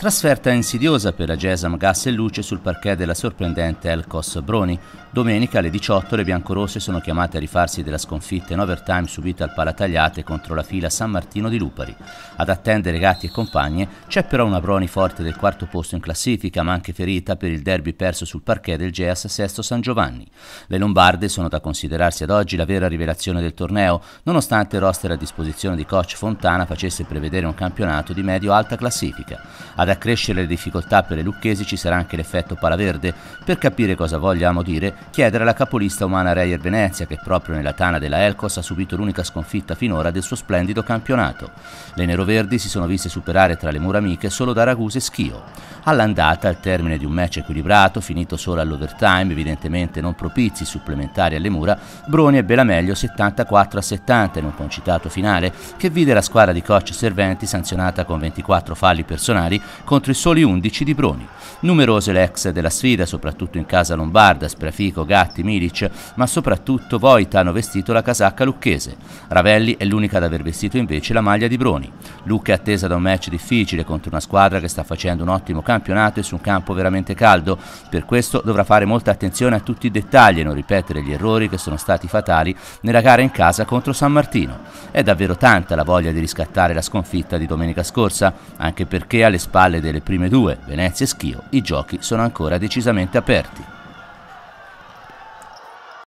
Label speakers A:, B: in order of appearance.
A: Trasferta insidiosa per la Gesam Gas e Luce sul parquet della sorprendente Elcos Broni. Domenica alle 18 le biancorosse sono chiamate a rifarsi della sconfitta in overtime subita al Palatagliate contro la fila San Martino di Lupari. Ad attendere gatti e compagne c'è però una Broni forte del quarto posto in classifica ma anche ferita per il derby perso sul parquet del Geas Sesto San Giovanni. Le Lombarde sono da considerarsi ad oggi la vera rivelazione del torneo nonostante il roster a disposizione di coach Fontana facesse prevedere un campionato di medio-alta classifica. Ad accrescere le difficoltà per le lucchesi ci sarà anche l'effetto palaverde. Per capire cosa vogliamo dire, chiedere alla capolista umana Reyer Venezia, che proprio nella tana della Elcos ha subito l'unica sconfitta finora del suo splendido campionato. Le neroverdi si sono viste superare tra le mura amiche solo da Ragusa e Schio all'andata al termine di un match equilibrato finito solo all'overtime, evidentemente non propizi supplementari alle mura, Broni ebbe la meglio 74 a 70 in un concitato finale che vide la squadra di coach Serventi sanzionata con 24 falli personali contro i soli 11 di Broni. Numerose le ex della sfida, soprattutto in casa lombarda, Sprefico, Gatti, Milic, ma soprattutto Voita hanno vestito la casacca lucchese. Ravelli è l'unica ad aver vestito invece la maglia di Broni. Lucca è attesa da un match difficile contro una squadra che sta facendo un ottimo campionato campionato e su un campo veramente caldo. Per questo dovrà fare molta attenzione a tutti i dettagli e non ripetere gli errori che sono stati fatali nella gara in casa contro San Martino. È davvero tanta la voglia di riscattare la sconfitta di domenica scorsa, anche perché alle spalle delle prime due, Venezia e Schio, i giochi sono ancora decisamente aperti.